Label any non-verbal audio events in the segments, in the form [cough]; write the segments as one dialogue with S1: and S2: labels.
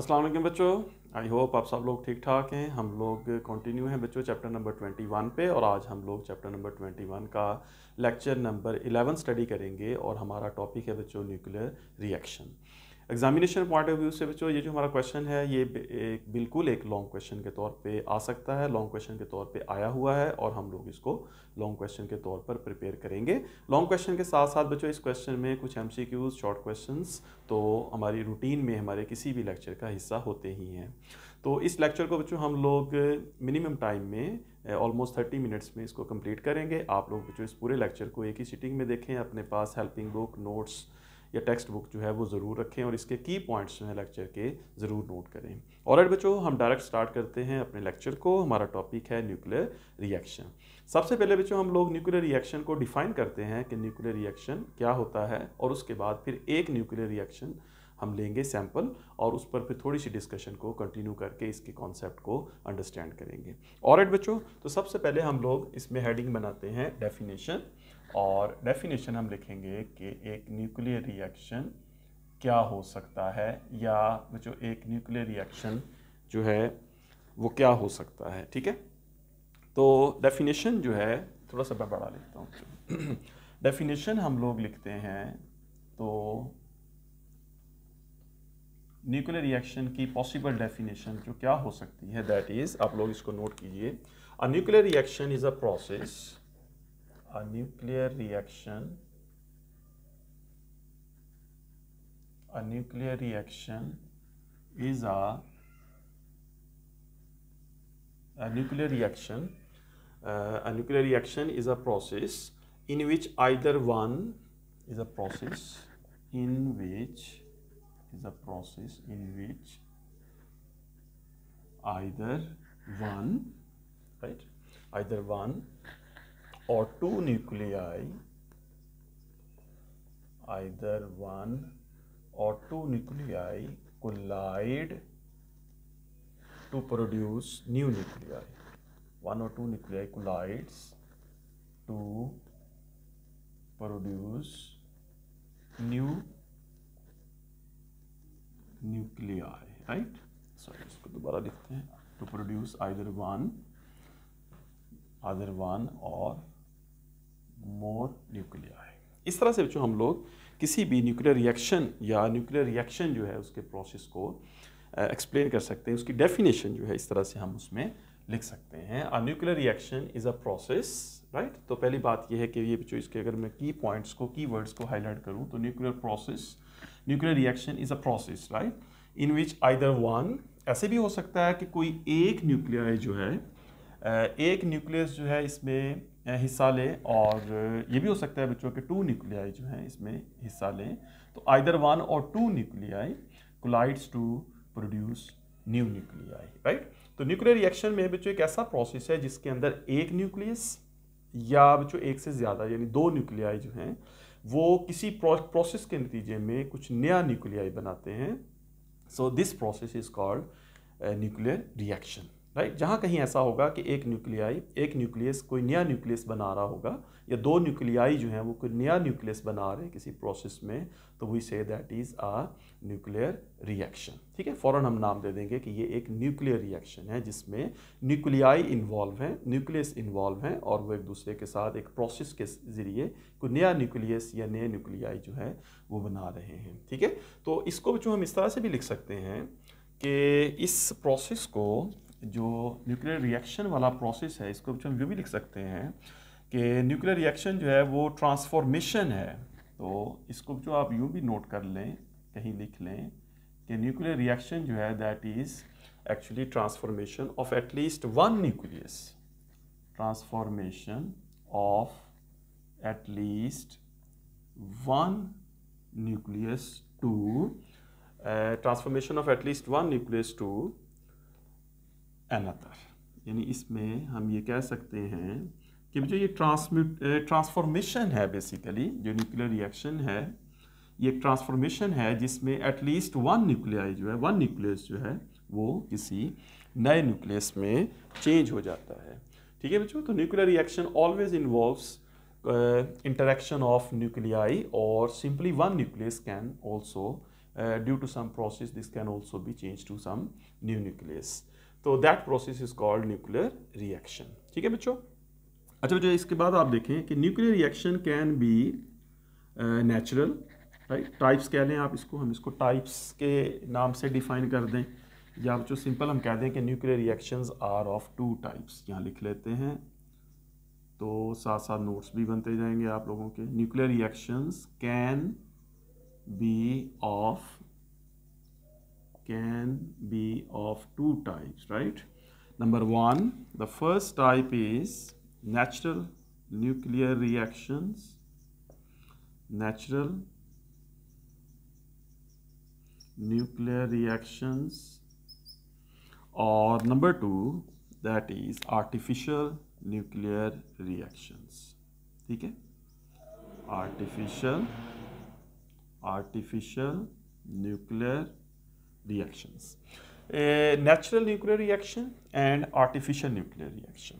S1: असलम बच्चों I hope आप सब लोग ठीक ठाक हैं हम लोग कंटिन्यू हैं बच्चों चैप्टर नंबर ट्वेंटी वन पे और आज हम लोग चैप्टर नंबर ट्वेंटी वन का लेक्चर नंबर एलेवन स्टडी करेंगे और हमारा टॉपिक है बच्चों nuclear reaction examination point of view से बच्चों ये जो हमारा क्वेश्चन है ये एक बिल्कुल एक लॉन्ग क्वेश्चन के तौर पे आ सकता है लॉन्ग क्वेश्चन के तौर पे आया हुआ है और हम लोग इसको लॉन्ग क्वेश्चन के तौर पर प्रिपेयर करेंगे लॉन्ग क्वेश्चन के साथ साथ बच्चों इस क्वेश्चन में कुछ एम शॉर्ट क्वेश्चन तो हमारी रूटीन में हमारे किसी भी लेक्चर का हिस्सा होते ही हैं तो इस लेक्चर को बच्चों हम लोग मिनिमम टाइम में ऑलमोस्ट थर्टी मिनट्स में इसको कम्प्लीट करेंगे आप लोग बच्चों इस पूरे लेक्चर को एक ही सिटिंग में देखें अपने पास हेल्पिंग बुक नोट्स या टेक्स्ट बुक जो है वो ज़रूर रखें और इसके की पॉइंट्स जो हैं लेक्चर के ज़रूर नोट करें और बच्चों हम डायरेक्ट स्टार्ट करते हैं अपने लेक्चर को हमारा टॉपिक है न्यूक्लियर रिएक्शन सबसे पहले बच्चों हम लोग न्यूक्लियर रिएक्शन को डिफ़ाइन करते हैं कि न्यूक्लियर रिएक्शन क्या होता है और उसके बाद फिर एक न्यूक्लियर रिएक्शन हम लेंगे सैंपल और उस पर फिर थोड़ी सी डिस्कशन को कंटिन्यू करके इसके कॉन्सेप्ट को अंडरस्टैंड करेंगे और बच्चों तो सबसे पहले हम लोग इसमें हेडिंग बनाते हैं डेफिनेशन और डेफिनेशन हम लिखेंगे कि एक न्यूक्लियर रिएक्शन क्या हो सकता है या जो एक न्यूक्लियर रिएक्शन जो है वो क्या हो सकता है ठीक है तो डेफिनेशन जो है थोड़ा सा मैं बड़ा लिखता हूँ डेफिनेशन [clears throat] हम लोग लिखते हैं तो न्यूक्लियर रिएक्शन की पॉसिबल डेफिनेशन जो क्या हो सकती है दैट इज़ आप लोग इसको नोट कीजिए a nuclear reaction is a process a nuclear reaction a nuclear reaction is a a nuclear reaction uh, a nuclear reaction is a process in which either one is a process in which is a process in which either one right either one or two nuclei either one or two nuclei collide to produce new nuclei one or two nuclei collides to produce new nuclei right sorry इसको dobara लिखते hain to produce either one other one or more nuclei है इस तरह से बच्चों हम लोग किसी भी न्यूक्लियर रिएक्शन या न्यूक्लियर रिएक्शन जो है उसके प्रोसेस को एक्सप्लेन कर सकते हैं उसकी डेफिनेशन जो है इस तरह से हम उसमें लिख सकते हैं a nuclear reaction is a process right तो पहली बात यह है कि ये बच्चों इसके अगर मैं की पॉइंट्स को की वर्ड्स को हाईलाइट करूँ तो nuclear process nuclear reaction is a process right in which either one ऐसे भी हो सकता है कि कोई एक न्यूक्लियर जो है एक न्यूक्लियस जो है इसमें हिस्सा लें और ये भी हो सकता है बच्चों के टू न्यूक्लियाई जो हैं इसमें हिस्सा लें तो आइदर वन और two nuclei collides to produce new nuclei right तो न्यूक्लियर रिएक्शन में बच्चों एक ऐसा प्रोसेस है जिसके अंदर एक न्यूक्लियस या बच्चों एक से ज़्यादा यानी दो न्यूक्लियाई जो हैं वो किसी प्रोसेस के नतीजे में कुछ नया न्यूक्लियाई बनाते हैं so this process is called nuclear reaction right जहाँ कहीं ऐसा होगा कि एक न्यूक्लियाई एक न्यूक्लियस कोई नया न्यूक्लियस बना रहा होगा या दो न्यूक्लियाई जो हैं वो कोई नया न्यूक्लियस बना रहे हैं किसी प्रोसेस में तो we say that is a nuclear reaction ठीक है फ़ौरन हम नाम दे देंगे कि ये एक न्यूक्लियर रिएक्शन है जिसमें न्यूक्लियाई इन्वॉल्व हैं न्यूक्लियस इन्वॉल्व हैं और वो एक दूसरे के साथ एक प्रोसेस के ज़रिए कोई नया न्यूक्लियस या नए न्यूक्लियाई जो है वो बना रहे हैं ठीक है तो इसको जो हम इस तरह से भी लिख सकते हैं कि इस प्रोसेस को जो न्यूक्लियर रिएक्शन वाला प्रोसेस है इसको हम यूँ भी लिख सकते हैं कि न्यूक्लियर रिएक्शन जो है वो ट्रांसफॉर्मेशन है तो इसको जो आप यूँ भी नोट कर लें कहीं लिख लें कि न्यूक्लियर रिएक्शन जो है that is actually transformation of at least one nucleus transformation of at least one nucleus to transformation of at least one nucleus to another यानी इसमें हम ये कह सकते हैं कि जो ये ट्रांसम्यूट ट्रांसफॉर्मेशन है बेसिकली जो न्यूक्लियर रिएक्शन है ये एक ट्रांसफॉर्मेशन है जिसमें एटलीस्ट वन न्यूक्लियाई जो है वन न्यूक्लियस जो है वो किसी नए न्यूक्लियस में चेंज हो जाता है ठीक है बच्चों तो nuclear reaction always involves interaction of nuclei और simply one nucleus can also due to some process this can also be change to some new nucleus तो that process is called nuclear reaction ठीक है बच्चों अच्छा बच्चों इसके बाद आप देखें कि nuclear reaction can be natural right types कह लें आप इसको हम इसको टाइप्स के नाम से डिफाइन कर दें या बच्चों सिंपल हम कह दें कि nuclear reactions are of two types यहाँ लिख लेते हैं तो साथ साथ नोट्स भी बनते जाएंगे आप लोगों के nuclear reactions can be of can be of two types, right? Number one, the first type is natural nuclear reactions, natural nuclear reactions, or number two, that is artificial nuclear reactions. Okay? artificial artificial nuclear reactions a natural nuclear reaction and artificial nuclear reaction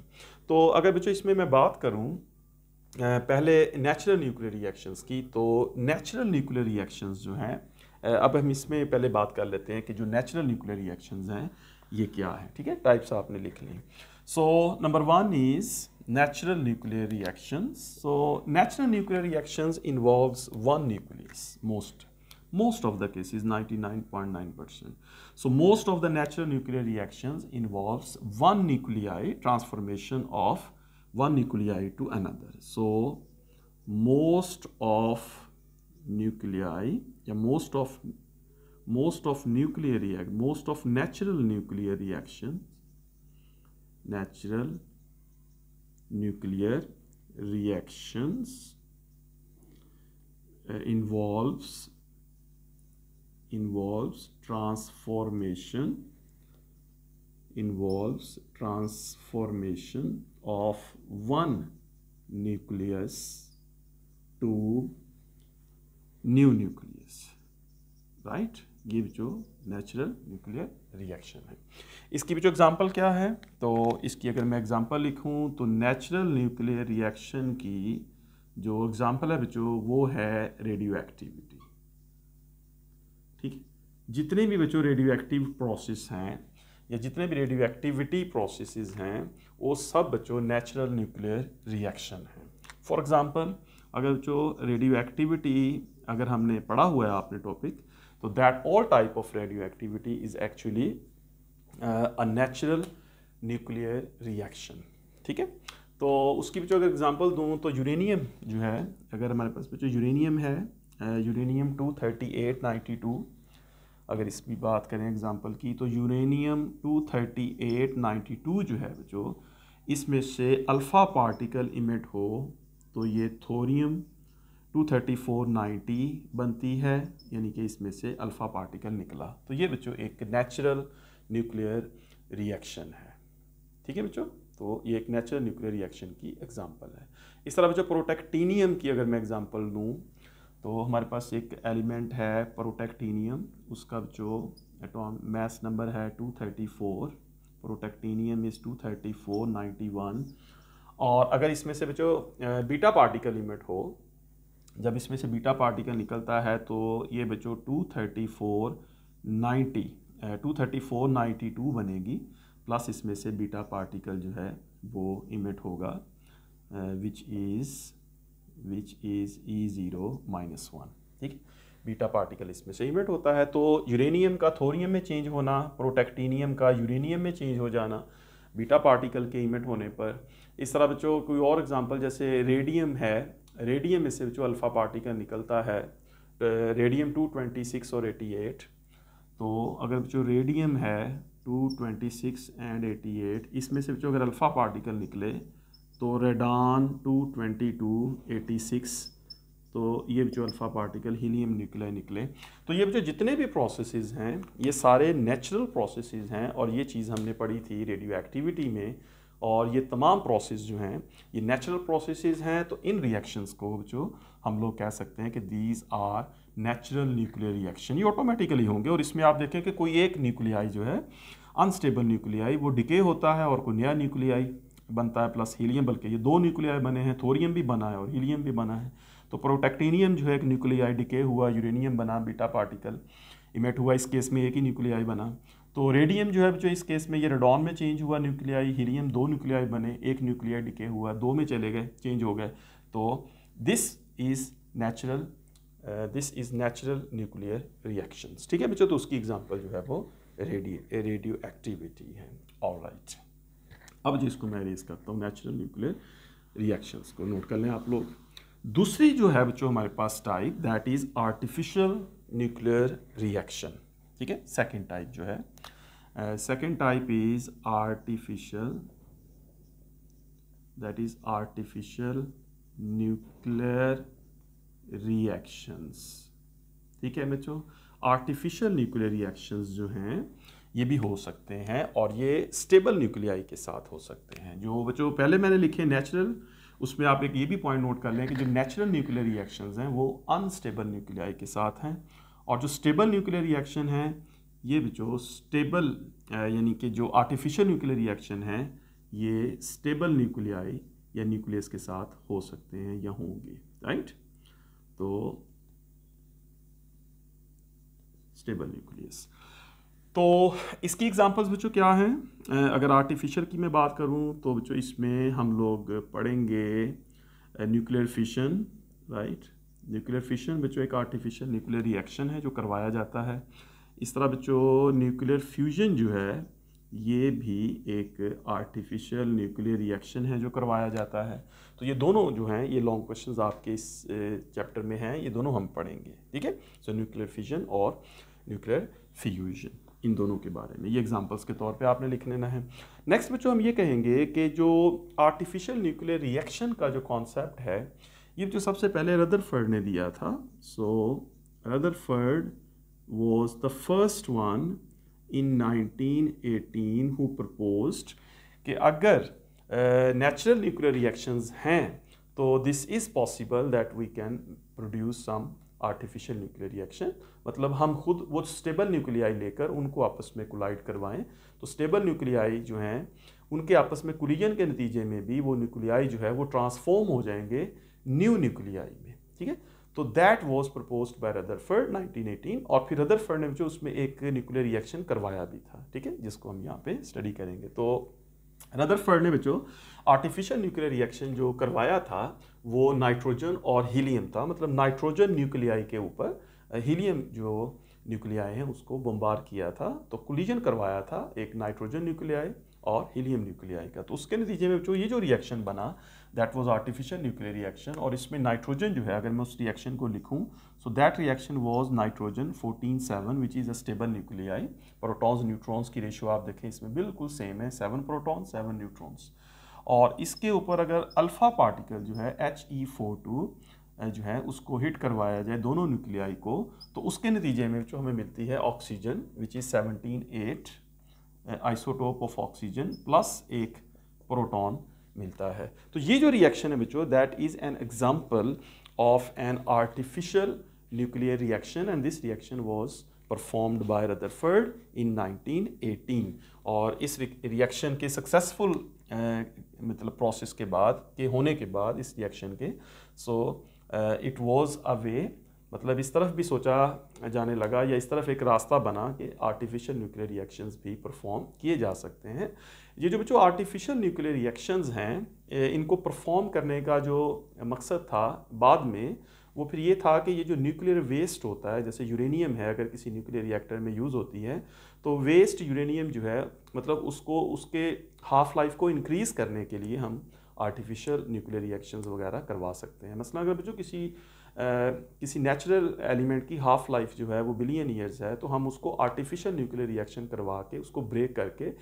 S1: तो अगर बच्चों इसमें मैं बात करूं पहले natural nuclear reactions की तो नेचुरल न्यूक्लियर रिएक्शंस जो हैं अब हम इसमें पहले बात कर लेते हैं कि जो नेचुरल न्यूक्लियर रिएक्शंस हैं ये क्या है ठीक है टाइप्स आपने लिख लें so number one is natural nuclear reactions so natural nuclear reactions involve one nucleus most most of the cases 99.9% so most of the natural nuclear reactions involves one nuclei transformation of one nuclei to another so most of nuclei yeah, most of most of nuclear react most of natural nuclear reaction natural nuclear reactions uh, involves involves transformation involves transformation of one nucleus to new nucleus right ये जो natural nuclear reaction है इसकी भी जो example क्या है तो इसकी अगर मैं एग्जांपल लिखूं तो नेचुरल न्यूक्लियर रिएक्शन की जो एग्जांपल है बच्चों वो है रेडियो एक्टिविटी जितने भी बच्चों रेडियो एक्टिव प्रोसेस हैं या जितने भी रेडियो एक्टिविटी प्रोसेस हैं वो सब बच्चों नेचुरल न्यूक्लियर रिएक्शन हैं फॉर एग्ज़ाम्पल अगर जो रेडियो एक्टिविटी अगर हमने पढ़ा हुआ है आपने टॉपिक तो that all type of radio activity is actually a natural nuclear reaction ठीक है तो उसकी बच्चों अगर एग्जांपल दूँ तो यूरेनियम जो है अगर हमारे पास बच्चों यूरेनियम है uranium two thirty eight ninety two अगर इसकी बात करें एग्ज़ाम्पल की तो यूरेनियम 238 92 जो है जो इसमें से अल्फ़ा पार्टिकल इमिट हो तो ये थोरियम नाइन्टी बनती है यानी कि इसमें से अल्फ़ा पार्टिकल निकला तो ये बच्चों एक नेचुरल न्यूक्लियर रिएक्शन है ठीक है बच्चों तो ये एक नेचुरल न्यूक्लियर रिएक्शन की एग्जांपल है इस तरह बच्चों प्रोटेक्टीनियम की अगर मैं एग्जांपल लूँ तो हमारे पास एक एलिमेंट है प्रोटेक्टीनियम उसका जो एटॉम मैस नंबर है 234 प्रोटेक्टीनियम इज़ वन और अगर इसमें से बच्चों बीटा पार्टिकल लिमिट हो जब इसमें से बीटा पार्टिकल निकलता है तो ये बच्चों नाइन्टी टू बनेगी प्लस इसमें से बीटा पार्टिकल जो है वो इमिट होगा which is which is E zero minus one ठीक बीटा पार्टिकल इसमें से इमिट होता है तो यूरेनियम का थोरियम में चेंज होना प्रोटेक्टीनियम का यूरेनियम में चेंज हो जाना बीटा पार्टिकल के इमिट होने पर इस तरह बच्चों कोई और एग्जांपल जैसे रेडियम है रेडियम में से बच्चों अल्फ़ा पार्टिकल निकलता है रेडियम 226 और 88 तो अगर जो रेडियम है 226 एंड 88 इसमें से बच्चों अगर अल्फ़ा पार्टिकल निकले तो radon two twenty two eighty six तो ये जो अल्फ़ा पार्टिकल हीलियम निकले निकले तो ये जो जितने भी प्रोसेसेस हैं ये सारे नेचुरल प्रोसेसेस हैं और ये चीज़ हमने पढ़ी थी रेडियो एक्टिविटी में और ये तमाम प्रोसेस जो हैं ये नेचुरल प्रोसेसेस हैं तो इन रिएक्शंस को जो हम लोग कह सकते हैं कि these are natural nuclear reaction ये ऑटोमेटिकली होंगे और इसमें आप देखें कि कोई एक न्यूक्लियाई जो है अनस्टेबल न्यूक्लियाई वो डिके होता है और कोई नया न्यूक्लियाई बनता है प्लस हीलियम बल्कि ये दो न्यूक्लियाई बने हैं थोरियम भी बना है और हीलियम भी बना है तो प्रोटेक्टीनियम जो है एक न्यूक्लियाई डिके हुआ यूरेनियम बना बीटा पार्टिकल इमेट हुआ इस केस में एक ही न्यूक्लियाई बना तो रेडियम जो है जो इस केस में ये रेडॉन में चेंज हुआ न्यूक्लियाई हीलियम दो न्यूक्लियाई बने एक न्यूक्लियाई डिके हुआ दो में चले गए चेंज हो गए तो this is natural this is natural nuclear reactions ठीक है बच्चों तो उसकी एग्जांपल जो है वो रेडियो रेडियो एक्टिविटी है ऑल राइट right. अब जिसको मैं रेस करता हूँ नेचुरल न्यूक्लियर रिएक्शंस को नोट कर लें आप लोग दूसरी जो है बच्चों हमारे पास type that is artificial nuclear reaction ठीक है सेकेंड टाइप जो है second type is artificial that is artificial nuclear reactions ठीक है बच्चों आर्टिफिशियल न्यूक्लियर रिएक्शंस जो हैं ये भी हो सकते हैं और ये स्टेबल न्यूक्लियाई के साथ हो सकते हैं जो जो पहले मैंने लिखे नेचुरल उसमें आप एक ये भी पॉइंट नोट कर लें कि जो नेचुरल न्यूक्लियर रिएक्शन हैं वो अनस्टेबल न्यूक्लियाई के साथ हैं और जो स्टेबल न्यूक्लियर रिएक्शन हैं ये भी जो स्टेबल यानी कि जो आर्टिफिशियल न्यूक्लियर रिएक्शन है ये स्टेबल न्यूक्लियाई या न्यूक्लियस के साथ हो सकते हैं या होंगे राइट तो स्टेबल न्यूक्लियस तो इसकी एग्जांपल्स बच्चों क्या हैं अगर आर्टिफिशियल की मैं बात करूं तो बच्चों इसमें हम लोग पढ़ेंगे nuclear fission right nuclear fission बच्चों एक आर्टिफिशियल न्यूक्लियर रिएक्शन है जो करवाया जाता है इस तरह बच्चों न्यूक्लियर फ्यूजन जो है ये भी एक आर्टिफिशियल न्यूक्लियर रिएक्शन है जो करवाया जाता है तो ये दोनों जो हैं ये लॉन्ग क्वेश्चंस आपके इस चैप्टर में हैं ये दोनों हम पढ़ेंगे ठीक है सो न्यूक्लियर फिजन और न्यूक्लियर फ्यूजन इन दोनों के बारे में ये एग्जांपल्स के तौर पे आपने लिख लेना है नेक्स्ट बच्चों हम ये कहेंगे कि जो आर्टिफिशियल न्यूक्लियर रिएक्शन का जो कॉन्सेप्ट है ये जो सबसे पहले रदरफर्ड ने दिया था सो Rutherford was the first one in 1918 who proposed कि अगर नेचुरल न्यूक्लियर रिएक्शंस हैं तो this is possible that we can produce some artificial nuclear reaction मतलब हम खुद वो स्टेबल न्यूक्लियाई लेकर उनको आपस में कोलाइड करवाएं तो स्टेबल न्यूक्लियाई जो हैं उनके आपस में कुलीजन के नतीजे में भी वो न्यूक्लियाई जो है वो ट्रांसफॉर्म हो जाएंगे न्यू न्यूक्लियाई में ठीक है तो that was propose by Rutherford 1918 और फिर रदरफर्ड ने जो उसमें एक न्यूक्लियर रिएक्शन करवाया भी था ठीक है जिसको हम यहाँ पे स्टडी करेंगे तो रदरफर्ड ने बच्चों आर्टिफिशियल न्यूक्लियर रिएक्शन जो करवाया था वो नाइट्रोजन और हीलियम था मतलब नाइट्रोजन न्यूक्लियाई के ऊपर हीलियम जो न्यूक्लियाई हैं उसको बम्बार किया था तो कुलीजन करवाया था एक नाइट्रोजन न्यूक्लियाई और हीलियम न्यूक्लियाई का तो उसके नतीजे में जो ये जो रिएक्शन बना that was artificial nuclear reaction और इसमें नाइट्रोजन जो है अगर मैं उस रिएक्शन को लिखूं so that reaction was nitrogen fourteen seven which is a stable nuclei protons neutrons की रेशियो आप देखें इसमें बिल्कुल सेम है सेवन प्रोटॉन सेवन न्यूट्रॉन्स और इसके ऊपर अगर अल्फ़ा पार्टिकल जो है एच ई फोर टू जो है उसको हिट करवाया जाए दोनों न्यूक्लियाई को तो उसके नतीजे में जो हमें मिलती है oxygen which is seventeen eight isotope of oxygen plus एक प्रोटॉन मिलता है तो ये जो रिएक्शन है बच्चों that is an example of an artificial nuclear reaction and this reaction was performed by Rutherford in 1918 और इस रिएक्शन के सक्सेसफुल मतलब प्रोसेस के बाद के होने के बाद इस रिएक्शन के so so, it was a way मतलब इस तरफ भी सोचा जाने लगा या इस तरफ एक रास्ता बना कि आर्टिफिशियल न्यूक्लियर रिएक्शंस भी परफॉर्म किए जा सकते हैं ये जो बच्चों आर्टिफिशियल न्यूक्लियर रिएक्शंस हैं इनको परफॉर्म करने का जो मकसद था बाद में वो फिर ये था कि ये जो न्यूक्लियर वेस्ट होता है जैसे यूरेनियम है अगर किसी न्यूक्लियर रिएक्टर में यूज़ होती है तो वेस्ट यूरेनियम जो है मतलब उसको उसके हाफ़ लाइफ को इनक्रीज़ करने के लिए हम आर्टिफिशियल न्यूक्लियर रिएक्शंस वगैरह करवा सकते हैं मसला अगर बच्चों किसी आ, किसी नेचुरल एलिमेंट की हाफ़ लाइफ जो है वो बिलियन ईयर्स है तो हम उसको आर्टिफिशियल न्यूक्लियर रिएक्शन करवा के उसको ब्रेक करके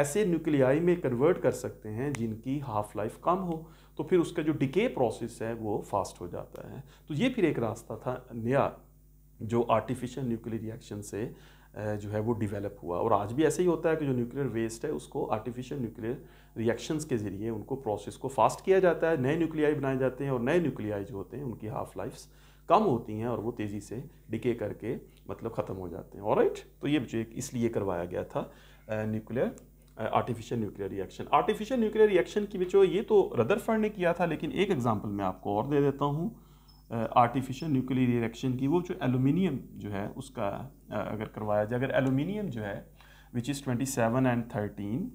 S1: ऐसे न्यूक्लियाई में कन्वर्ट कर सकते हैं जिनकी हाफ़ लाइफ कम हो तो फिर उसका जो डिके प्रोसेस है वो फास्ट हो जाता है तो ये फिर एक रास्ता था नया जो आर्टिफिशियल न्यूक्लियर रिएक्शन से जो है वो डिवेलप हुआ और आज भी ऐसे ही होता है कि जो न्यूक्लियर वेस्ट है उसको आर्टिफिशियल न्यूक्लियर रिएक्शंस के ज़रिए उनको प्रोसेस को फास्ट किया जाता है नए न्यूक्लियाई बनाए जाते हैं और नए न्यूक्लियाई जो होते हैं उनकी हाफ लाइफ्स कम होती हैं और वो तेज़ी से डिके करके मतलब ख़त्म हो जाते हैं और तो ये जो इसलिए करवाया गया था nuclear artificial nuclear reaction artificial nuclear reaction की बच्चों ये तो रदरफर्ड ने किया था लेकिन एक एग्जाम्पल मैं आपको और दे देता हूँ आर्टिफिशियल न्यूक्लियर रिएक्शन की वो जो एलुमिनियम जो है उसका अगर करवाया जाए अगर एलुमिनियम जो है which is twenty seven and thirteen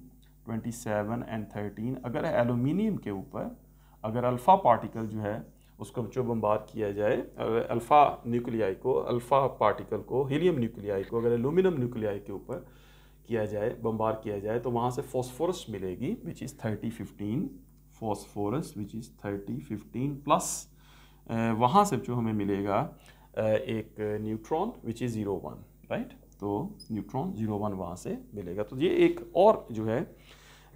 S1: 27 and 13 अगर एलुमिनियम के ऊपर अगर अल्फ़ा पार्टिकल जो है उसको जो बम्बार किया जाए अल्फ़ा न्यूक्लियाई को अल्फ़ा पार्टिकल को हीलियम न्यूक्लियाई को अगर एलुमिनियम न्यूक्लियाई के ऊपर किया जाए बम्बार किया जाए तो वहाँ से फॉस्फोरस मिलेगी which is thirty fifteen phosphorus which is thirty fifteen plus वहाँ से जो हमें मिलेगा एक neutron which is zero one right तो न्यूट्रॉन ज़ीरो वन वहाँ से मिलेगा तो ये एक और जो है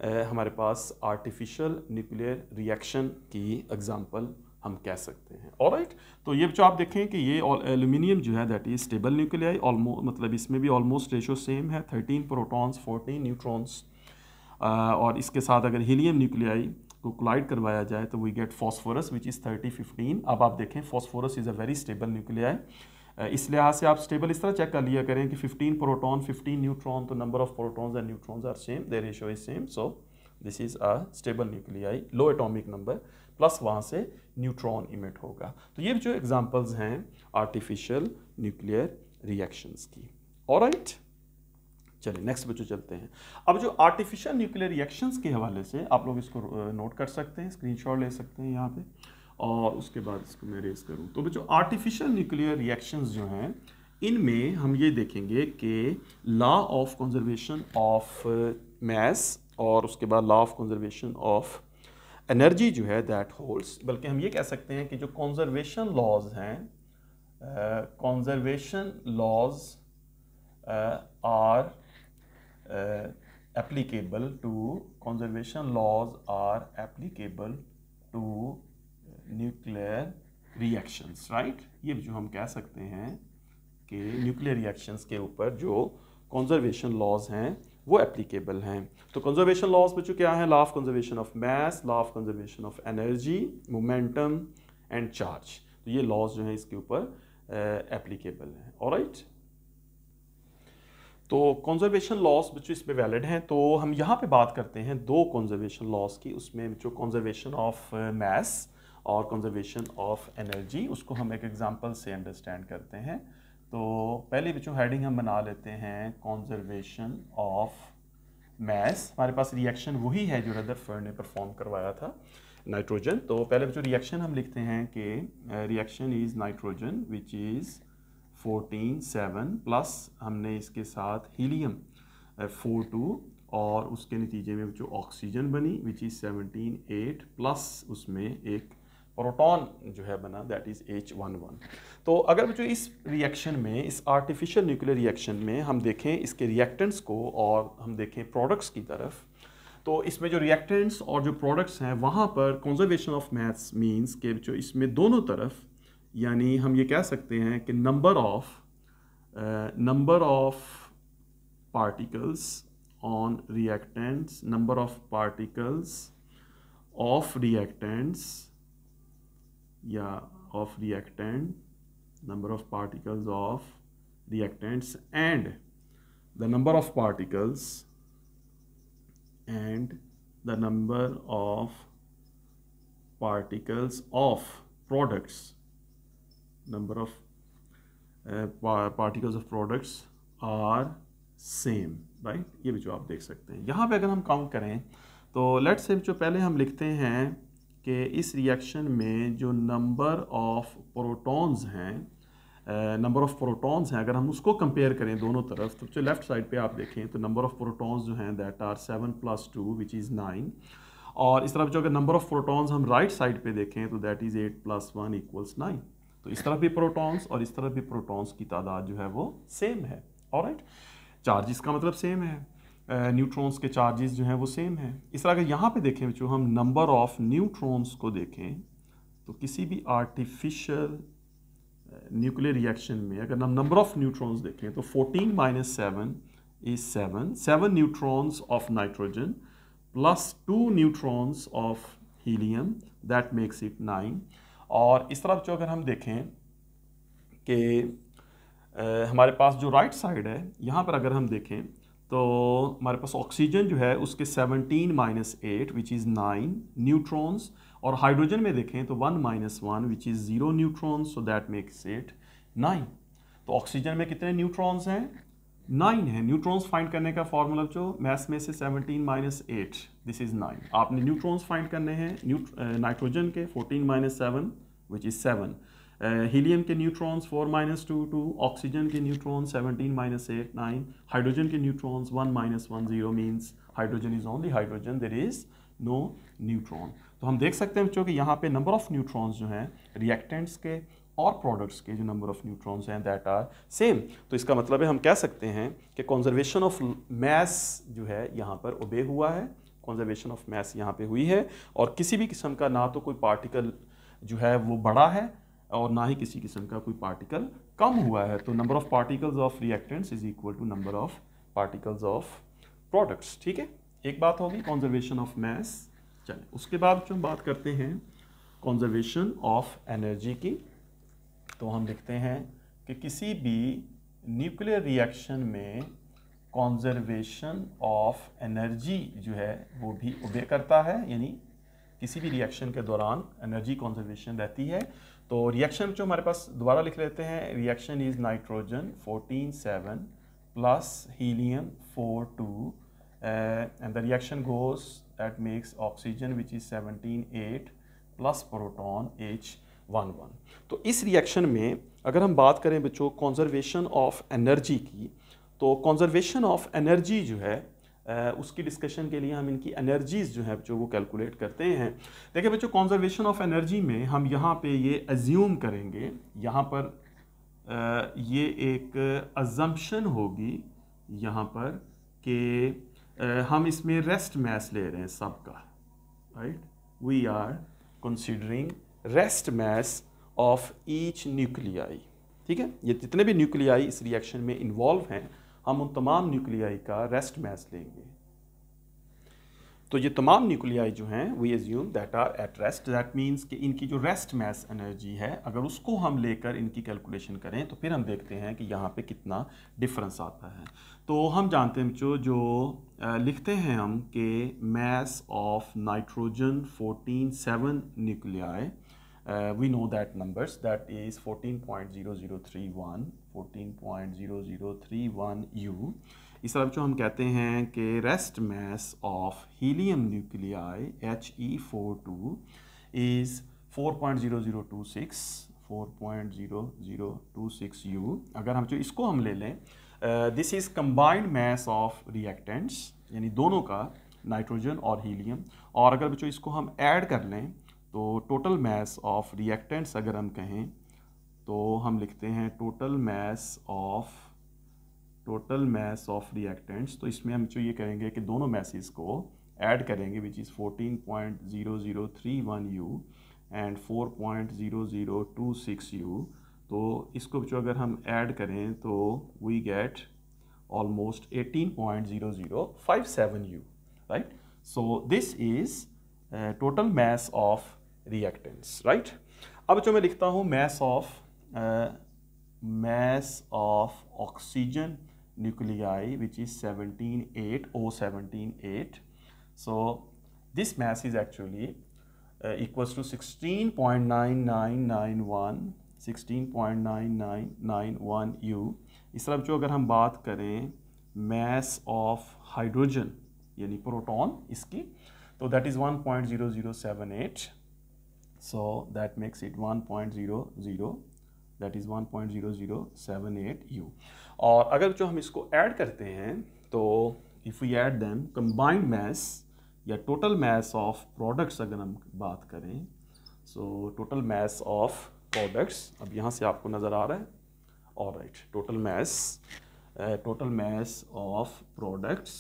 S1: हमारे पास आर्टिफिशियल न्यूक्लियर रिएक्शन की एग्जांपल हम कह सकते हैं और राइट तो ये जो आप देखें कि ये एल्यूमिनियम जो है that is stable nuclei almost मतलब इसमें भी ऑलमोस्ट रेशो सेम है थर्टीन प्रोटॉन्स फोर्टीन न्यूट्रॉन्स और इसके साथ अगर हीलियम न्यूक्लियाई को क्लाइड करवाया जाए तो we get phosphorus which is thirty fifteen अब आप देखें phosphorus is a very stable nuclei इस लिहाज से आप स्टेबल इस तरह चेक कर लिया करें कि 15 प्रोटॉन 15 न्यूट्रॉन तो number of protons and neutrons are same they ratio is same so this is a stable nuclei low atomic number plus वहाँ से न्यूट्रॉन इमिट होगा तो ये जो एग्जांपल्स हैं आर्टिफिशियल न्यूक्लियर रिएक्शंस की और चलिए नेक्स्ट बच्चों चलते हैं अब जो आर्टिफिशियल न्यूक्लियर रिएक्शंस के हवाले से आप लोग इसको नोट कर सकते हैं स्क्रीनशॉट ले सकते हैं यहाँ पे और उसके बाद इसको मैं रेस करूँ तो बच्चों आर्टिफिशियल न्यूक्लियर रिएक्शंस जो हैं इनमें हम ये देखेंगे कि law of conservation of mass और उसके बाद law of conservation of energy जो है दैट होल्ड्स बल्कि हम ये कह सकते हैं कि जो कंजर्वेशन लॉज हैं conservation laws are applicable to conservation laws are applicable to nuclear reactions right ये जो हम कह सकते हैं कि न्यूक्लियर रिएक्शंस के ऊपर जो कंजर्वेशन लॉज हैं वो एप्लीकेबल हैं तो कंजर्वेशन लॉज बच्चों क्या है law of conservation of mass law of conservation of energy momentum and charge तो ये लॉज जो है इसके ऊपर एप्लीकेबल हैं और राइट तो कंजर्वेशन लॉस बच्चों इसमें वैलिड हैं तो हम यहाँ पे बात करते हैं दो कंजर्वेशन लॉस की उसमें जो कंजर्वेशन ऑफ मैस और कंजर्वेशन ऑफ एनर्जी उसको हम एक एग्जांपल से अंडरस्टैंड करते हैं तो पहले बच्चों हेडिंग हम बना लेते हैं कंजर्वेशन ऑफ मैस हमारे पास रिएक्शन वही है जो रदरफर्ड ने परफॉर्म करवाया था नाइट्रोजन तो पहले बच्चों रिएक्शन हम लिखते हैं कि reaction is nitrogen which is fourteen seven plus हमने इसके साथ हीलियम फोर टू और उसके नतीजे में जो ऑक्सीजन बनी which is seventeen eight plus उसमें एक प्रोटॉन जो है बना that is H one one तो अगर बच्चों इस रिएक्शन में इस आर्टिफिशियल न्यूक्लियर रिएक्शन में हम देखें इसके रिएक्टेंट्स को और हम देखें प्रोडक्ट्स की तरफ तो इसमें जो रिएक्टेंट्स और जो प्रोडक्ट्स हैं वहाँ पर कॉन्जर्वेशन ऑफ मैथ्स मीन्स के जो इसमें दोनों तरफ यानी हम ये कह सकते हैं कि number of number of particles on reactants number of particles of reactants या of reactant number of particles of reactants and the number of particles and the number of particles of products number of particles of products are same right ये भी जो आप देख सकते हैं यहाँ पे अगर हम काउंट करें तो लेट्स से जो पहले हम लिखते हैं कि इस रिएक्शन में जो नंबर ऑफ प्रोटॉन्स हैं नंबर ऑफ प्रोटॉन्स हैं अगर हम उसको कंपेयर करें दोनों तरफ तो जो लेफ्ट साइड पे आप देखें तो नंबर ऑफ प्रोटॉन्स जो हैं that are seven plus two which is nine और इस तरफ जो अगर नंबर ऑफ प्रोटॉन्स हम राइट right साइड पे देखें तो that is eight plus one equals nine तो इस तरफ भी प्रोटॉन्स और इस तरफ भी प्रोटॉन्स की तादाद जो है वो सेम है और राइट चार्ज इसका मतलब सेम है न्यूट्रॉन्स के चार्जेस जो हैं वो सेम हैं इस तरह अगर यहाँ पे देखें बच्चों हम नंबर ऑफ न्यूट्रॉन्स को देखें तो किसी भी आर्टिफिशियल न्यूक्लियर रिएक्शन में अगर हम नंबर ऑफ न्यूट्रॉन्स देखें तो 14 minus seven is seven seven neutrons of nitrogen plus two neutrons of helium that makes it nine और इस तरह बच्चों अगर हम देखें कि हमारे पास जो राइट right साइड है यहाँ पर अगर हम देखें तो हमारे पास ऑक्सीजन जो है उसके 17 minus eight which is nine neutrons और हाइड्रोजन में देखें तो one minus one which is zero neutrons so that makes eight nine तो ऑक्सीजन में कितने न्यूट्रॉन्स हैं नाइन है न्यूट्रॉन्स फाइंड करने का फॉर्मूला जो मैथ्स में से seventeen minus eight this is nine आपने न्यूट्रॉन्स फाइंड करने हैं नाइट्रोजन uh, के fourteen minus seven which is seven helium uh, के neutrons four minus two two oxygen के neutrons seventeen minus eight nine hydrogen के neutrons one minus one zero means hydrogen is only hydrogen there is no neutron तो हम देख सकते हैं बच्चों कि यहाँ पे नंबर ऑफ न्यूट्रॉन्स जो हैं रिएक्टेंट्स के और प्रोडक्ट्स के जो नंबर ऑफ न्यूट्रॉन्स हैं दैट आर सेम तो इसका मतलब है हम कह सकते हैं कि कॉन्जर्वेशन ऑफ मैस जो है यहाँ पर ओबे हुआ है कॉन्जर्वेशन ऑफ मैस यहाँ पे हुई है और किसी भी किस्म का ना तो कोई पार्टिकल जो है वो बड़ा है और ना ही किसी किस्म का कोई पार्टिकल कम हुआ है तो number of particles of reactants is equal to number of particles of products ठीक है एक बात होगी कॉन्जर्वेशन ऑफ मैस चले उसके बाद जो हम बात करते हैं कॉन्जर्वेशन ऑफ एनर्जी की तो हम लिखते हैं कि किसी भी न्यूक्लियर रिएक्शन में कॉन्जर्वेशन ऑफ एनर्जी जो है वो भी उबे करता है यानी किसी भी रिएक्शन के दौरान एनर्जी कॉन्जर्वेशन रहती है तो रिएक्शन जो हमारे पास दोबारा लिख लेते हैं reaction is nitrogen fourteen seven plus helium four two and the reaction goes that makes oxygen which is seventeen eight plus proton H one one तो इस रिएक्शन में अगर हम बात करें बच्चों कॉन्जर्वेशन ऑफ एनर्जी की तो कॉन्जर्वेशन ऑफ एनर्जी जो है उसकी डिस्कशन के लिए हम इनकी एनर्जीज़ जो है बच्चों वो कैलकुलेट करते हैं देखिए बच्चों कॉन्जर्वेशन ऑफ एनर्जी में हम यहाँ पे ये अज्यूम करेंगे यहाँ पर ये एक अजम्पन होगी यहाँ पर कि हम इसमें रेस्ट मैस ले रहे हैं सबका right we are considering rest mass of each nuclei ठीक है ये जितने भी न्यूक्लियाई इस रिएक्शन में इन्वॉल्व हैं हम उन तमाम न्यूक्लियाई का रेस्ट मैस लेंगे तो ये तमाम न्यूक्लियाई जो हैं we assume that are at rest that means कि इनकी जो रेस्ट मैस एनर्जी है अगर उसको हम लेकर इनकी कैलकुलेशन करें तो फिर हम देखते हैं कि यहाँ पे कितना डिफरेंस आता है तो हम जानते हैं जो जो लिखते हैं हम कि mass of nitrogen fourteen seven nuclei uh, we know that numbers that is 14.0031 14.0031 U इस तरफ जो हम कहते हैं कि rest mass of helium nuclei H E four two is two six U अगर हम जो इसको हम ले लें this is combined mass of reactants यानी दोनों का नाइट्रोजन और हीलियम और अगर बच्चों इसको हम ऐड कर लें तो टोटल मैस ऑफ रिएक्टेंट्स अगर हम कहें तो हम लिखते हैं total mass of total mass of reactants तो इसमें हम जो ये कहेंगे कि दोनों मैसेज को ऐड करेंगे which is fourteen point zero zero three one U and four point zero zero two six U तो इसको जो अगर हम ऐड करें तो we get almost eighteen point zero zero five seven U right so this is total mass of reactants right अब जो मैं लिखता हूं mass of mass of oxygen nuclei which is seventeen eight O seventeen eight so this mass is actually equals to sixteen point nine nine nine one sixteen point nine nine nine one U इस तरह जो अगर हम बात करें mass of hydrogen यानी proton इसकी तो that is one point zero zero seven eight So that makes it 1.00 that is 1.0078u और अगर बच्चों हम इसको ऐड करते हैं तो if we add them combined mass या टोटल मैस ऑफ प्रोडक्ट्स अगर हम बात करें so total mass of products अब यहाँ से आपको नज़र आ रहा है और right total mass total mass of products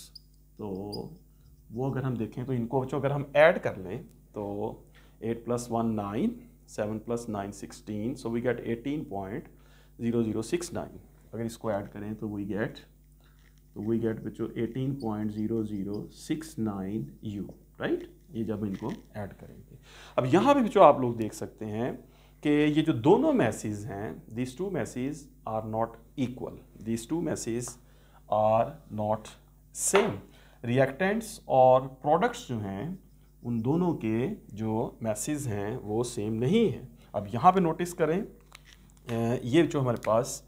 S1: तो वो अगर हम देखें तो इनको बच्चों अगर हम ऐड कर लें तो 8 plus 1, 9, 7 plus 9, 16. So we get 18.0069. अगर इसको ऐड करें तो वी गेट तो we get six nine U right ये जब इनको ऐड करेंगे अब यहाँ पे बच्चों आप लोग देख सकते हैं कि ये जो दोनों मैसेज हैं this two masses are not equal this two masses are not same reactants और प्रोडक्ट्स जो हैं उन दोनों के जो मैसेज हैं वो सेम नहीं है अब यहाँ पे नोटिस करें ये जो हमारे पास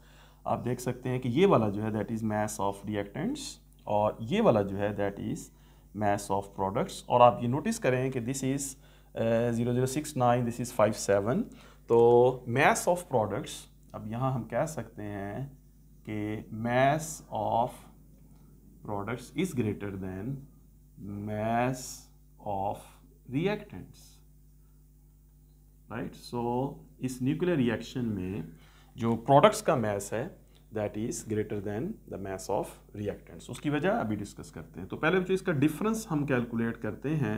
S1: आप देख सकते हैं कि ये वाला जो है that is mass of reactants और ये वाला जो है that is mass of products और आप ये नोटिस करें कि this is zero zero six nine this is five seven तो मैस ऑफ प्रोडक्ट्स अब यहाँ हम कह सकते हैं कि mass of products is greater than mass of reactants right so इस न्यूक्लियर रिएक्शन में जो प्रोडक्ट्स का मैस है that is greater then the mass of reactants उसकी वजह अभी डिस्कस करते हैं तो पहले जो इसका डिफरेंस हम कैलकुलेट करते हैं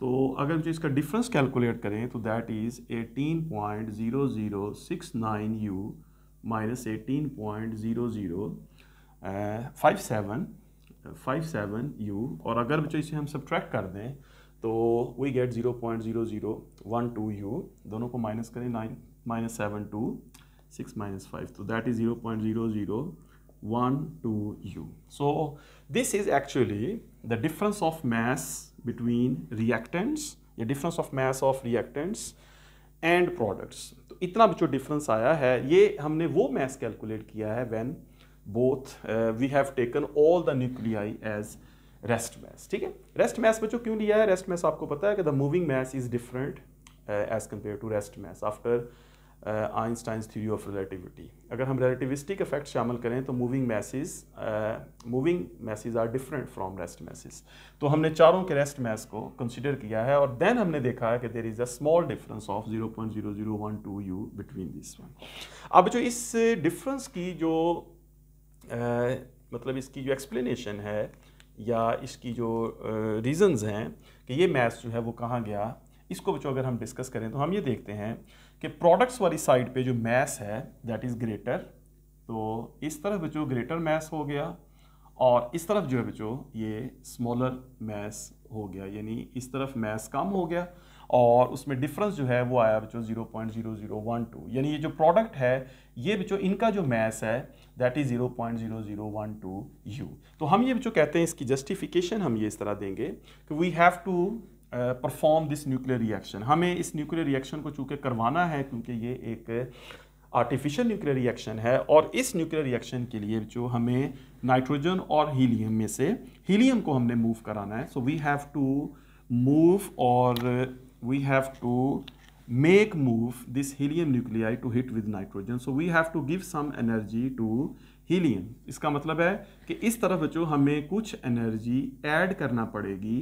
S1: तो अगर जो इसका डिफरेंस कैलकुलेट करें तो that is 18.0069 U minus eighteen point zero zero five seven five seven U और अगर बच्चों इसे हम सब कर दें तो we get zero point zero zero one two U दोनों को माइनस करें nine minus seven two six minus five तो that is zero point zero zero one two U so this is actually the difference of mass between reactants या difference of mass of reactants and products तो इतना बच्चों difference आया है ये हमने वो मैस कैलकुलेट किया है when both we have taken all the nuclei as rest mass ठीक है रेस्ट mass बच्चों क्यों लिया है रेस्ट मैस आपको पता है कि the moving mass is different as compare to rest mass after after Einstein's theory of relativity अगर हम रिलेटिविस्टिक इफेक्ट शामिल करें तो moving masses moving masses are different from rest masses तो हमने चारों के रेस्ट मैस को कंसिडर किया है और देन हमने देखा है कि there is a small difference of zero zero zero point one two U between this one अब जो इस डिफरेंस की जो मतलब इसकी जो एक्सप्लेनेशन है या इसकी जो रीज़न्स हैं कि ये मैथ्स जो है वो कहाँ गया इसको बच्चों अगर हम डिस्कस करें तो हम ये देखते हैं कि प्रोडक्ट्स वाली साइड पे जो मैथ्स है दैट इज़ ग्रेटर तो इस तरफ बच्चों ग्रेटर मैथ्स हो गया और इस तरफ जो है बच्चों ये स्मॉलर मैथ्स हो गया यानी इस तरफ मैथ्स कम हो गया और उसमें डिफरेंस जो है वो आया बच्चों zero point zero zero one two यानी ये जो प्रोडक्ट है ये बच्चों इनका जो मैस है that is zero point zero zero one two U तो हम ये बच्चों कहते हैं इसकी जस्टिफिकेशन हम ये इस तरह देंगे कि we have to perform this nuclear reaction हमें इस न्यूक्लियर रिएक्शन को चूँकि करवाना है क्योंकि ये एक आर्टिफिशियल न्यूक्लियर रिएक्शन है और इस न्यूक्लियर रिएक्शन के लिए जो हमें नाइट्रोजन और हीलियम में से हीलियम को हमने मूव कराना है so we have to move और we have to make move this helium nuclei to hit with nitrogen so we have to give some energy to helium इसका मतलब है कि इस तरफ बच्चों हमें कुछ energy add करना पड़ेगी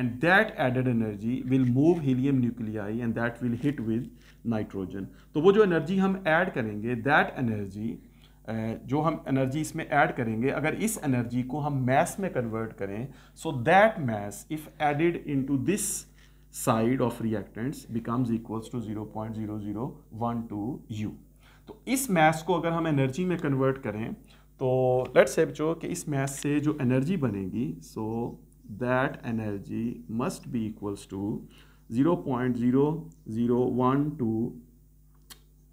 S1: and that added energy will move helium nuclei and that will hit with nitrogen तो वो जो energy हम add करेंगे that energy जो हम एनर्जी इसमें ऐड करेंगे अगर इस एनर्जी को हम मैस में कन्वर्ट करें so that mass if added into this side of reactants becomes equals to 0.0012 U तो इस मैस को अगर हम एनर्जी में कन्वर्ट करें तो लेट्स से कि इस मैस से जो एनर्जी बनेगी so that energy must be equals to 0.0012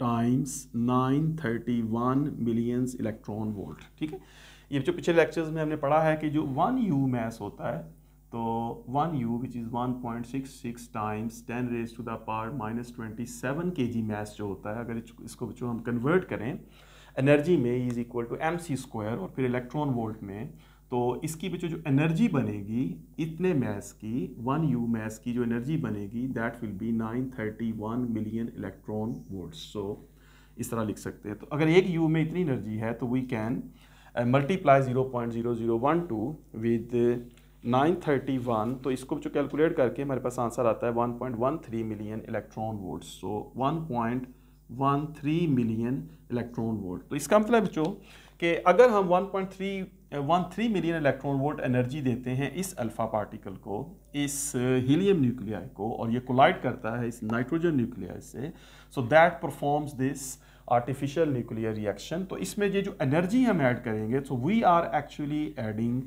S1: times 931 millions electron volt ठीक है ये जो पिछले लेक्चर्स में हमने पढ़ा है कि जो वन यू मैस होता है तो one U which is one point six six times ten raise to the power minus twenty seven K G math जो होता है अगर इसको जो हम कन्वर्ट करें एनर्जी में is equal to M C square और फिर इलेक्ट्रॉन वोल्ट में तो इसकी बच्चों जो एनर्जी बनेगी इतने मैथ की वन यू मैथ की जो एनर्जी बनेगी that will be nine thirty one million electron volt so इस तरह लिख सकते हैं तो अगर एक यू में इतनी एनर्जी है तो we can multiply zero point zero zero one two with nine thirty one तो इसको जो कैलकुलेट करके हमारे पास आंसर आता है one point one three million electron volt so one point one three million electron volt तो इसका मतलब जो कि अगर हम one point three one three million electron volt energy देते हैं इस अल्फ़ा पार्टिकल को इस हीलियम न्यूक्लियाई को और ये कोलाइड करता है इस नाइट्रोजन न्यूक्लियाई से so that performs this artificial nuclear reaction तो इसमें ये जो एनर्जी हम ऐड करेंगे so we are actually adding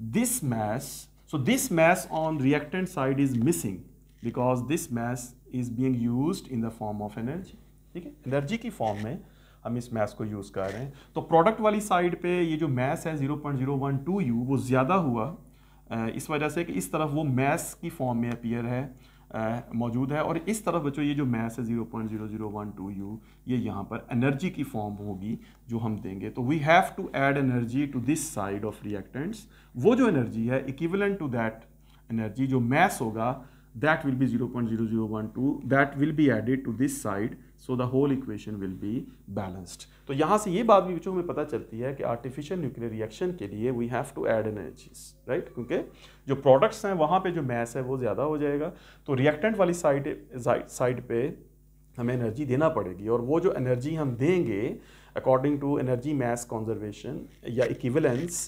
S1: this mass, so this mass on reactant side is missing because this mass is being used in the form of energy ठीक है energy की form में हम इस मैस को use कर रहे हैं तो प्रोडक्ट वाली साइड पे ये जो मैस है 0.012 यू वो ज़्यादा हुआ इस वजह से कि इस तरफ वो मैस की फॉर्म में अपियर है मौजूद है और इस तरफ बच्चों ये जो मैथ है zero point zero zero one two u ये यहाँ पर एनर्जी की फॉर्म होगी जो हम देंगे तो we have to add energy to this side of reactants वो जो एनर्जी है इक्विवेलेंट टू दैट एनर्जी जो मैस होगा zero zero one two that will be added to this side so the whole equation will be balanced तो यहाँ से ये बात भी बच्चों हमें पता चलती है कि आर्टिफिशियल न्यूक्लियर रिएक्शन के लिए we have to add energies right क्योंकि जो प्रोडक्ट्स हैं वहाँ पे जो मैस है वो ज़्यादा हो जाएगा तो रिएक्टेंट वाली साइड साइड पे हमें एनर्जी देना पड़ेगी और वो जो एनर्जी हम देंगे according to energy mass conservation या इक्विवेलेंस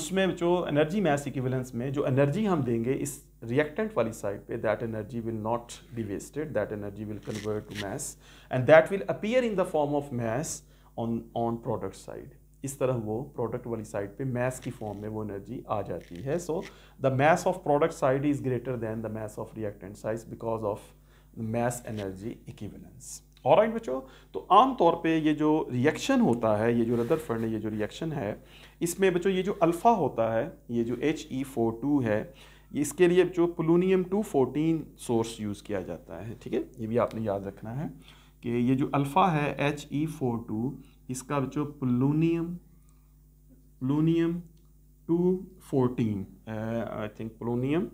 S1: उसमें जो एनर्जी मैस इक्विवेलेंस में जो एनर्जी हम देंगे इस रिएक्टेंट वाली साइड पे that energy will not be wasted that energy will convert to mass and that will appear in the form of mass on on product side इस तरह वो प्रोडक्ट वाली साइड पे मैस की फॉर्म में वो एनर्जी आ जाती है so the mass of product side is greater than the mass of reactant साइज because of mass energy equivalence और आइन बच्चों तो आमतौर पे ये जो रिएक्शन होता है ये जो रदरफर्ड ये जो रिएक्शन है इसमें बच्चों ये जो अल्फ़ा होता है ये जो एच ई फोर टू है इसके लिए जो polonium two fourteen source use किया जाता है ठीक है ये भी आपने याद रखना है कि ये जो अल्फ़ा है एच ई फोर टू इसका बच्चों polonium polonium two fourteen I think polonium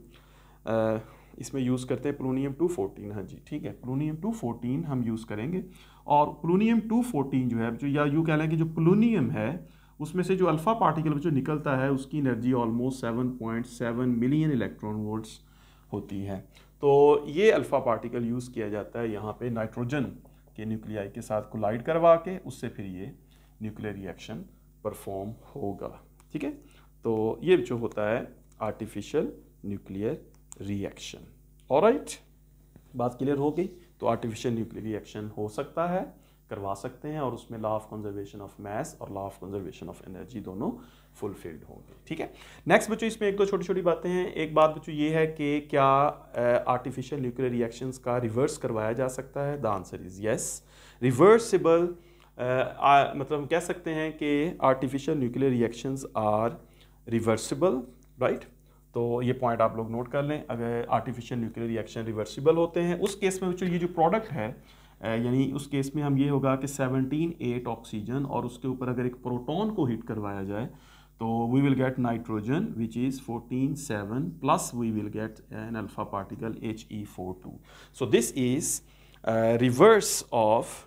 S1: इसमें यूज़ करते हैं प्लूनियम टू फोर्टीन हाँ जी ठीक है प्लूनियम टू फोर्टीन हम यूज़ करेंगे और प्लूनियम टू फोर्टीन जो है जो या यूँ कह लें कि जो प्लूनियम है उसमें से जो अल्फ़ा पार्टिकल जो निकलता है उसकी energy almost seven point seven million electron volts होती है तो ये अल्फ़ा पार्टिकल यूज़ किया जाता है यहाँ पे नाइट्रोजन के न्यूक्लियाई के साथ कोलाइड करवा के उससे फिर ये न्यूक्लियर रिएक्शन परफॉर्म होगा ठीक है तो ये जो होता है आर्टिफिशियल न्यूक्लियर रिएक्शन और राइट बात क्लियर हो गई तो आर्टिफिशियल न्यूक्लियर रिएक्शन हो सकता है करवा सकते हैं और उसमें law of conservation of mass और law of conservation of energy दोनों फुलफिल्ड होंगे ठीक है नेक्स्ट बच्चों इसमें एक दो छोटी छोटी बातें हैं एक बात बच्चों ये है कि क्या आर्टिफिशियल न्यूक्लियर रिएक्शंस का रिवर्स करवाया जा सकता है the answer is yes reversible मतलब हम कह सकते हैं कि artificial nuclear reactions are reversible right तो ये पॉइंट आप लोग नोट कर लें अगर आर्टिफिशियल न्यूक्लियर रिएक्शन रिवर्सिबल होते हैं उस केस में बच्चों ये जो प्रोडक्ट है यानी उस केस में हम ये होगा कि 17 एट ऑक्सीजन और उसके ऊपर अगर एक प्रोटॉन को हीट करवाया जाए So we will get nitrogen which is 147 plus we will get an alpha particle He42. So this is uh, reverse of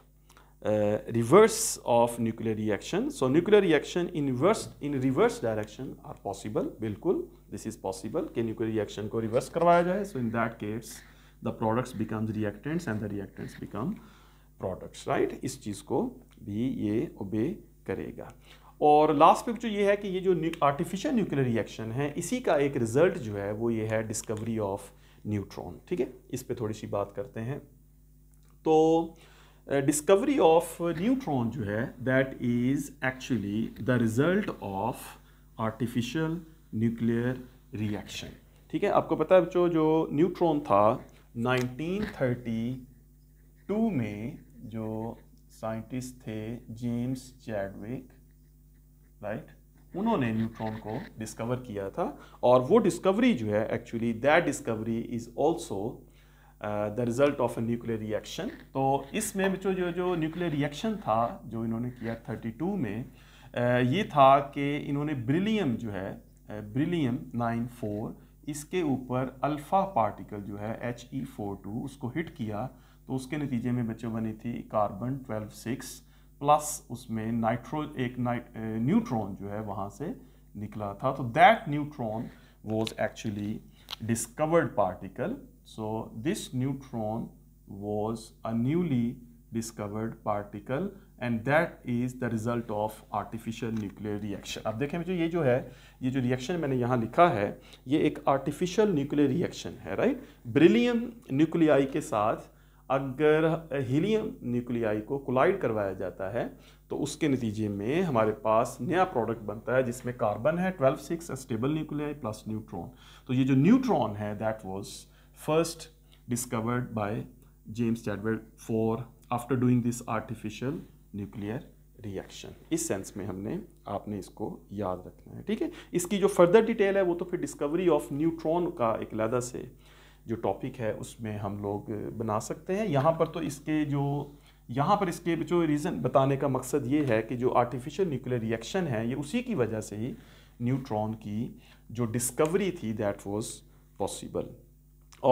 S1: uh, reverse of nuclear reaction. So nuclear reaction in reverse in reverse direction are possible. बिल्कुल this is possible Can nuclear reaction को reverse करवाया So in that case the products becomes reactants and the reactants become products right Is चीज़ को भी obey और last पे जो ये है कि ये जो आर्टिफिशियल न्यूक्लियर रिएक्शन है इसी का एक रिज़ल्ट जो है वो ये है डिस्कवरी ऑफ न्यूट्रॉन ठीक है इस पर थोड़ी सी बात करते हैं तो डिस्कवरी ऑफ न्यूट्रॉन जो है that is actually the result of artificial nuclear reaction ठीक है आपको पता है बच्चों जो न्यूट्रॉन था 1932 में जो साइंटिस्ट थे जेम्स चैडविक राइट उन्होंने न्यूट्रॉन को डिस्कवर किया था और वो डिस्कवरी जो है actually that discovery is also the result of a nuclear reaction तो इसमें जो जो जो न्यूक्लियर रिएक्शन था जो इन्होंने किया 32 में uh, ये था कि इन्होंने ब्रिलियम जो है ब्रिलियम नाइन फोर इसके ऊपर अल्फ़ा पार्टिकल जो है एच ई फोर टू उसको हिट किया तो उसके नतीजे में बच्चों बनी थी कार्बन ट्वेल्व सिक्स प्लस उसमें नाइट्रो एक न्यूट्रॉन जो है वहाँ से निकला था तो that neutron was actually discovered particle so this neutron was a newly discovered particle and that is the result of artificial nuclear reaction अब देखें मुझे ये जो है ये जो रिएक्शन मैंने यहाँ लिखा है ये एक आर्टिफिशियल न्यूक्लियर रिएक्शन है राइट ब्रिलियम न्यूक्लियाई के साथ अगर हीलियम न्यूक्लियाई को कोलाइड करवाया जाता है तो उसके नतीजे में हमारे पास नया प्रोडक्ट बनता है जिसमें कार्बन है twelve six stable nuclei plus neutron तो ये जो न्यूट्रॉन है that was first discovered by James Chadwick for after doing this artificial nuclear reaction इस सेंस में हमने आपने इसको याद रखना है ठीक है इसकी जो फर्दर डिटेल है वो तो फिर डिस्कवरी ऑफ न्यूट्रॉन का एक लहदा से जो टॉपिक है उसमें हम लोग बना सकते हैं यहाँ पर तो इसके जो यहाँ पर इसके जो रीज़न बताने का मकसद ये है कि जो आर्टिफिशियल न्यूक्लियर रिएक्शन है ये उसी की वजह से ही न्यूट्रॉन की जो डिस्कवरी थी दैट वाज पॉसिबल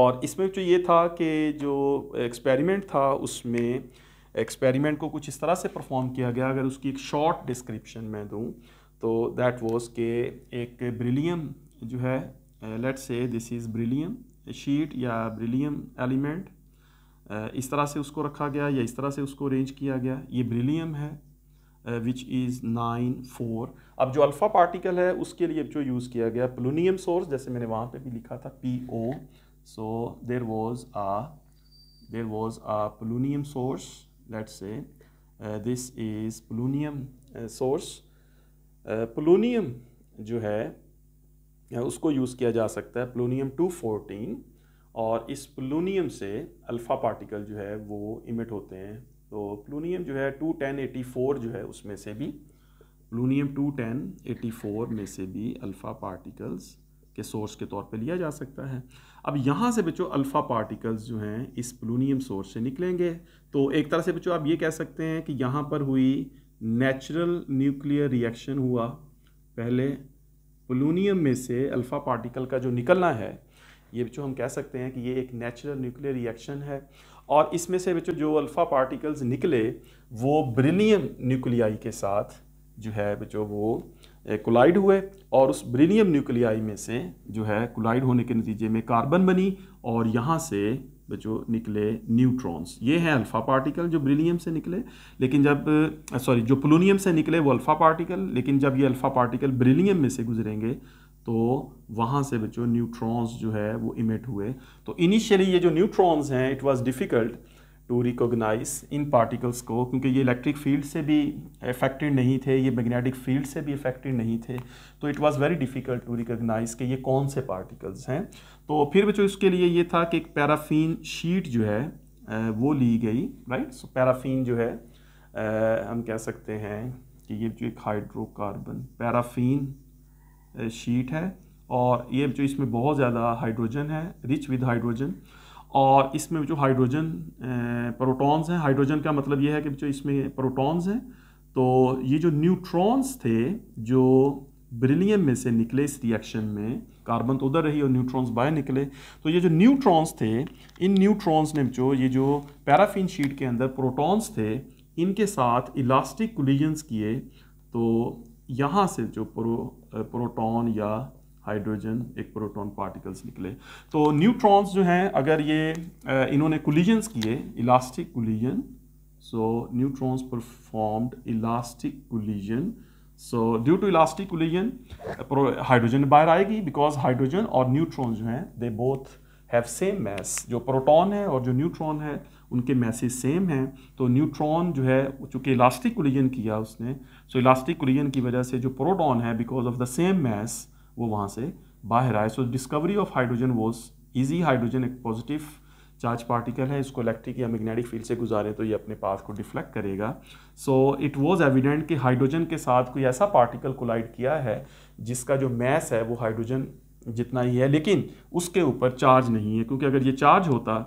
S1: और इसमें जो ये था कि जो एक्सपेरिमेंट था उसमें एक्सपेरिमेंट को कुछ इस तरह से परफॉर्म किया गया अगर उसकी एक शॉर्ट डिस्क्रिप्शन मैं दूँ तो दैट वॉज़ के एक ब्रिलियम जो है let's say this is beryllium sheet या ब्रिलियम एलिमेंट uh, इस तरह से उसको रखा गया या इस तरह से उसको अरेंज किया गया ये ब्रिलियम है विच इज़ नाइन फोर अब जो अल्फ़ा पार्टिकल है उसके लिए जो यूज़ किया गया प्लूनियम सोर्स जैसे मैंने वहाँ पे भी लिखा था P O so there was a there was a polonium source let's say this is polonium source polonium जो है उसको यूज़ किया जा सकता है प्लूनियम टू फोरटीन और इस प्लूनियम से अल्फ़ा पार्टिकल जो है वो इमिट होते हैं तो प्लूनियम जो है टू टेन एटी फोर जो है उसमें से भी polonium two ten eighty four में से भी अल्फ़ा पार्टिकल्स के सोर्स के तौर पे लिया जा सकता है अब यहाँ से बच्चों अल्फ़ा पार्टिकल्स जो हैं इस प्लूनियम सोर्स से निकलेंगे तो एक तरह से बच्चों आप ये कह सकते हैं कि यहाँ पर हुई नेचुरल न्यूक्लियर रिएक्शन हुआ पहले पोलूनियम में से अल्फ़ा पार्टिकल का जो निकलना है ये बच्चों हम कह सकते हैं कि ये एक नेचुरल न्यूक्लियर रिएक्शन है और इसमें से बच्चों जो अल्फ़ा पार्टिकल्स निकले वो ब्रिलियम न्यूक्लियाई के साथ जो है बच्चों वो कोलाइड हुए और उस ब्रिलियम न्यूक्लियाई में से जो है कोलाइड होने के नतीजे में कार्बन बनी और यहाँ से बच्चों निकले न्यूट्रॉन्स ये हैं अल्फ़ा पार्टिकल जो ब्रिलियम से निकले लेकिन जब सॉरी जो पोलोनियम से निकले वो अल्फ़ा पार्टिकल लेकिन जब ये अल्फ़ा पार्टिकल ब्रिलियम में से गुजरेंगे तो वहाँ से बच्चों न्यूट्रॉन्स जो है वो इमिट हुए तो इनिशियली ये जो न्यूट्रॉन्स हैं it was difficult to recognise इन पार्टिकल्स को क्योंकि ये इलेक्ट्रिक फील्ड से भी अफेक्टेड नहीं थे ये मैग्नेटिक फील्ड से भी अफेक्टेड नहीं थे तो it was very difficult to recognise कि ये कौन से पार्टिकल्स हैं तो फिर बच्चों इसके लिए ये था कि एक पैराफ़ीन शीट जो है वो ली गई राइट सो पैराफीन जो है हम कह सकते हैं कि ये जो एक हाइड्रोकार्बन पैराफीन शीट है और ये जो इसमें बहुत ज़्यादा हाइड्रोजन है रिच विद हाइड्रोजन और इसमें जो हाइड्रोजन प्रोटॉन्स हैं हाइड्रोजन का मतलब ये है कि जो इसमें प्रोटॉन्स हैं तो ये जो न्यूट्रॉन्स थे जो ब्रिलियम में से निकले इस रिएक्शन में कार्बन तो उधर रही और न्यूट्रॉन्स बाहर निकले तो ये जो न्यूट्रॉन्स थे इन न्यूट्रॉन्स ने जो ये जो पैराफिन शीट के अंदर प्रोटॉन्स थे इनके साथ इलास्टिक कोलिजन्स किए तो यहाँ से जो प्रो प्रोटॉन या हाइड्रोजन एक प्रोटॉन पार्टिकल्स निकले तो न्यूट्रॉन्स जो हैं अगर ये इन्होंने कुलीजन्स किए elastic collision so neutrons performed elastic collision so due to elastic collision hydrogen बाहर आएगी बिकॉज हाइड्रोजन और न्यूट्रॉन्स जो हैं they both have same mass जो प्रोटॉन है और जो न्यूट्रॉन है उनके मैसेज सेम हैं तो न्यूट्रॉन जो है चूंकि इलास्टिक कुलिजन किया उसने सो इलास्टिक कुलीजन की वजह से जो प्रोटॉन है because of the same mass वो वहाँ से बाहर आए so discovery of hydrogen was easy hydrogen एक पॉजिटिव चार्ज पार्टिकल है इसको इलेक्ट्रिक या मैग्नेटिक फील्ड से गुजारें तो ये अपने पाथ को डिफ्लेक्ट करेगा सो इट वॉज एविडेंट कि हाइड्रोजन के साथ कोई ऐसा पार्टिकल कोलाइड किया है जिसका जो मैस है वो हाइड्रोजन जितना ही है लेकिन उसके ऊपर चार्ज नहीं है क्योंकि अगर ये चार्ज होता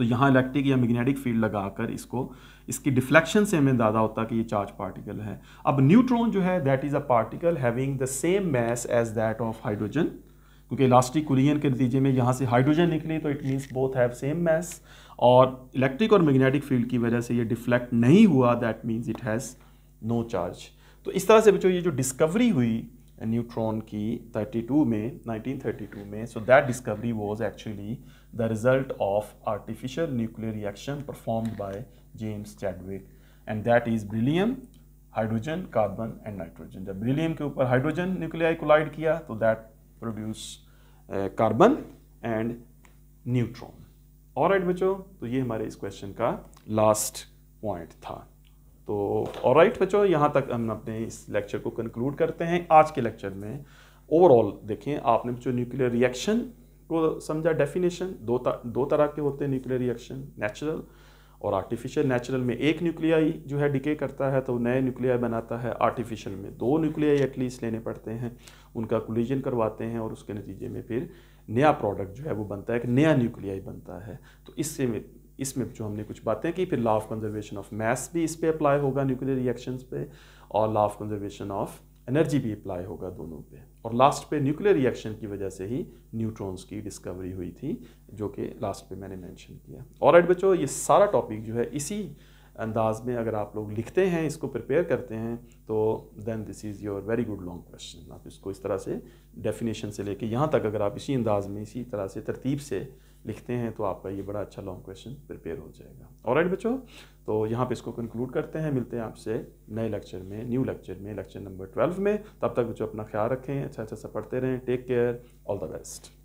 S1: तो यहाँ इलेक्ट्रिक या मैग्नेटिक फील्ड लगाकर इसको इसकी डिफ्लेक्शन से हमें अंदाजा होता है कि ये चार्ज पार्टिकल है अब न्यूट्रॉन जो है that is a particle having the same mass as that of hydrogen क्योंकि इलास्टिक कुलियन के नतीजे में यहाँ से हाइड्रोजन निकले तो it means both have same mass और इलेक्ट्रिक और मैग्नेटिक फील्ड की वजह से ये डिफ्लेक्ट नहीं हुआ that means it has no charge तो इस तरह से बच्चों ये जो डिस्कवरी हुई न्यूट्रॉन की 32 में 1932 में so that discovery was actually the result of artificial nuclear reaction perform by James Chadwick and that is beryllium hydrogen carbon and nitrogen जब ब्रिलियम के ऊपर हाइड्रोजन न्यूक्लियाई कोलाइड किया तो that produce carbon and neutron और right बच्चों तो ये हमारे इस क्वेश्चन का लास्ट पॉइंट था तो और राइट बच्चों यहाँ तक हम अपने इस लेक्चर को कंक्लूड करते हैं आज के लेक्चर में ओवरऑल देखें आपने बच्चों न्यूक्लियर रिएक्शन को समझा डेफिनेशन दो तर, दो तरह के होते हैं न्यूक्लियर रिएक्शन नेचुरल और आर्टिफिशियल नेचुरल में एक न्यूक्लियाई जो है डिके करता है तो नए न्यूक्लियाई बनाता है आर्टिफिशियल में दो न्यूक्लियाई एटलीस्ट लेने पड़ते हैं उनका कोलिजन करवाते हैं और उसके नतीजे में फिर नया प्रोडक्ट जो है वो बनता है एक नया न्यूक्लियाई बनता है तो इससे इसमें जो हमने कुछ बातें की फिर law of conservation of mass भी इस पर अप्लाई होगा न्यूक्लियर रिएक्शन पर और law of conservation of energy भी अप्लाई होगा दोनों पर और लास्ट पे न्यूक्लियर रिएक्शन की वजह से ही न्यूट्रॉन्स की डिस्कवरी हुई थी जो कि लास्ट पे मैंने मेंशन किया और एड बच्चों ये सारा टॉपिक जो है इसी अंदाज में अगर आप लोग लिखते हैं इसको प्रिपेयर करते हैं तो then this is your very good long question आप इसको इस तरह से डेफिनेशन से लेके यहाँ तक अगर आप इसी अंदाज में इसी तरह से तरतीब से लिखते हैं तो आपका ये बड़ा अच्छा लॉन्ग क्वेश्चन प्रिपेयर हो जाएगा और राइट बच्चों तो यहाँ पे इसको कंक्लूड करते हैं मिलते हैं आपसे नए लेक्चर में न्यू लेक्चर में लेक्चर नंबर ट्वेल्व में तब तक बच्चों अपना ख्याल रखें अच्छा अच्छा सा पढ़ते रहें take care all the best